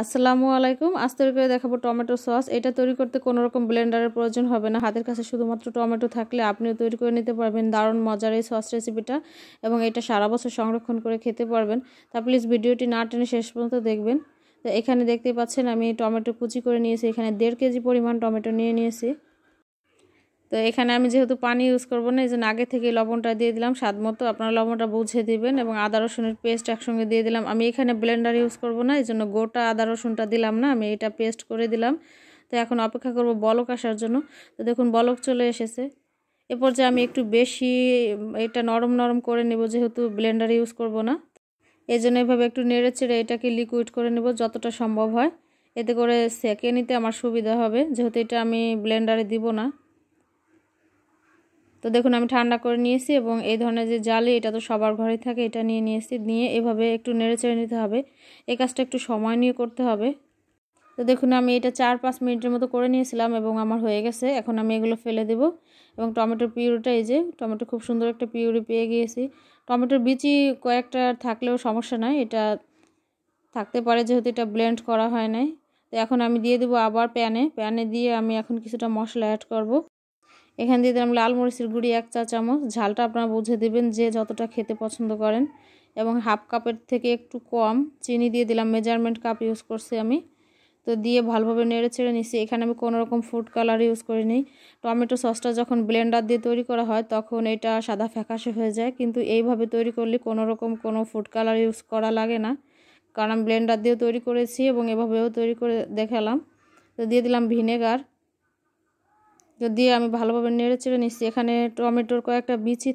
আসসালামু আলাইকুম আজ তৈরি করে দেখাবো টমেটো সস এটা তৈরি করতে কোনো রকম ব্লেন্ডারের প্রয়োজন হবে না হাতের কাছে শুধুমাত্র টমেটো থাকলে আপনিও তৈরি করে নিতে পারবেন দারুণ মজার এই সস রেসিপিটা এবং এটা সারা বছর সংরক্ষণ করে খেতে পারবেন তা প্লিজ ভিডিওটি না টেনে শেষ পর্যন্ত দেখবেন তো এখানে দেখতে পাচ্ছেন আমি টমেটো কুচি করে নিয়েছি এখানে দেড় কেজি পরিমাণ টমেটো নিয়ে নিয়েছি তো এখানে আমি যেহেতু পানি ইউজ করবো না এই জন্য আগে থেকে লবণটা দিয়ে দিলাম স্বাদ মতো আপনারা লবণটা বুঝে দিবেন এবং আদা রসুনের পেস্ট একসঙ্গে দিয়ে দিলাম আমি এখানে ব্লেন্ডার ইউজ করব না এই জন্য গোটা আদা রসুনটা দিলাম না আমি এটা পেস্ট করে দিলাম তো এখন অপেক্ষা করব বলক আসার জন্য তো দেখুন বলক চলে এসেছে এ পর্যায়ে আমি একটু বেশি এটা নরম নরম করে নেব যেহেতু ব্লেন্ডার ইউজ করব না এই জন্য এভাবে একটু নেড়ে চেড়ে এটাকে লিকুইড করে নেব যতটা সম্ভব হয় এতে করে সেঁকে নিতে আমার সুবিধা হবে যেহেতু এটা আমি ব্লেন্ডারে দিব না তো দেখুন আমি ঠান্ডা করে নিয়েছি এবং এই ধরনের যে জালি এটা তো সবার ঘরে থাকে এটা নিয়ে নিয়েছি নিয়ে এভাবে একটু নেড়েচেড়ে নিতে হবে এই কাজটা একটু সময় নিয়ে করতে হবে তো দেখুন আমি এটা চার পাঁচ মিনিটের মতো করে নিয়েছিলাম এবং আমার হয়ে গেছে এখন আমি এগুলো ফেলে দেব এবং টমেটোর পিউরিটা এই যে টমেটো খুব সুন্দর একটা পিউরি পেয়ে গিয়েছি টমেটোর বিচি কয়েকটা থাকলেও সমস্যা নয় এটা থাকতে পারে যেহেতু এটা ব্লেন্ড করা হয় নাই তো এখন আমি দিয়ে দেবো আবার প্যানে প্যানে দিয়ে আমি এখন কিছুটা মশলা অ্যাড করব। এখানে দিয়ে দিলাম লাল মরিচের গুঁড়ি এক চা চামচ ঝালটা আপনারা বুঝে দেবেন যে যতটা খেতে পছন্দ করেন এবং হাফ কাপের থেকে একটু কম চিনি দিয়ে দিলাম মেজারমেন্ট কাপ ইউজ করছি আমি তো দিয়ে ভালোভাবে নেড়ে ছেড়ে নিছি এখানে আমি কোনো রকম ফুড কালার ইউজ করিনি টমেটো সসটা যখন ব্লেন্ডার দিয়ে তৈরি করা হয় তখন এটা সাদা ফ্যাকাশে হয়ে যায় কিন্তু এইভাবে তৈরি করলে কোনো রকম কোনো ফুড কালার ইউজ করা লাগে না কারণ ব্লেন্ডার দিয়েও তৈরি করেছি এবং এভাবেও তৈরি করে দেখালাম তো দিয়ে দিলাম ভিনেগার যদি আমি ভালোভাবে নেড়ে চেড়ে নিচ্ছি এখানে টমেটোর কয়েকটা বিচি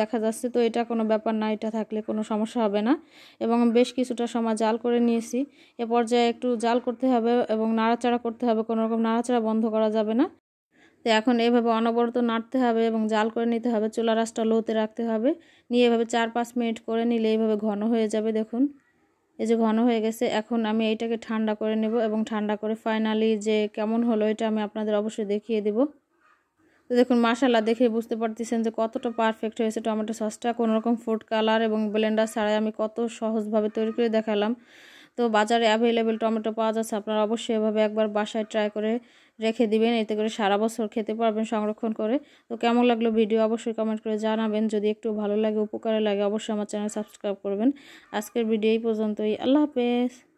দেখা যাচ্ছে তো এটা কোনো ব্যাপার না এটা থাকলে কোনো সমস্যা হবে না এবং বেশ কিছুটা সময় জাল করে নিয়েছি এ পর্যায়ে একটু জাল করতে হবে এবং নাড়াচাড়া করতে হবে কোনো রকম নাড়াচাড়া বন্ধ করা যাবে না তো এখন এভাবে অনবরত নাড়তে হবে এবং জাল করে নিতে হবে চুলা রাসটা লোতে রাখতে হবে নিয়ে এভাবে চার পাঁচ মিনিট করে নিলে এইভাবে ঘন হয়ে যাবে দেখুন এই যে ঘন হয়ে গেছে এখন আমি এটাকে ঠান্ডা করে নেব এবং ঠান্ডা করে ফাইনালি যে কেমন হলো এটা আমি আপনাদের অবশ্যই দেখিয়ে দেবো তো দেখুন মাশাল্লাহ দেখে বুঝতে পারতেছেন যে কতটা পারফেক্ট হয়েছে টমেটো সসটা কোনোরকম ফুড কালার এবং ব্লেন্ডার ছাড়াই আমি কত সহজভাবে তৈরি করে দেখালাম তো বাজারে অ্যাভেলেবেল টমেটো পাওয়া যাচ্ছে আপনারা অবশ্যই এভাবে একবার বাসায় ট্রাই করে রেখে দিবেন এতে করে সারা বছর খেতে পারবেন সংরক্ষণ করে তো কেমন লাগলো ভিডিও অবশ্যই কমেন্ট করে জানাবেন যদি একটু ভালো লাগে উপকারে লাগে অবশ্যই আমার চ্যানেল সাবস্ক্রাইব করবেন আজকের ভিডিও এই পর্যন্তই আল্লাহ হাফেজ